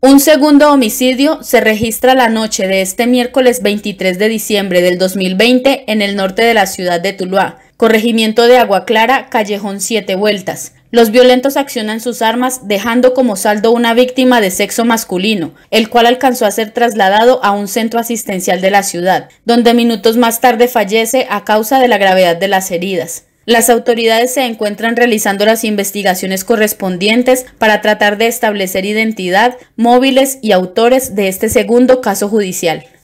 Un segundo homicidio se registra la noche de este miércoles 23 de diciembre del 2020 en el norte de la ciudad de Tuluá, corregimiento de Agua Clara, callejón Siete Vueltas. Los violentos accionan sus armas dejando como saldo una víctima de sexo masculino, el cual alcanzó a ser trasladado a un centro asistencial de la ciudad, donde minutos más tarde fallece a causa de la gravedad de las heridas. Las autoridades se encuentran realizando las investigaciones correspondientes para tratar de establecer identidad, móviles y autores de este segundo caso judicial.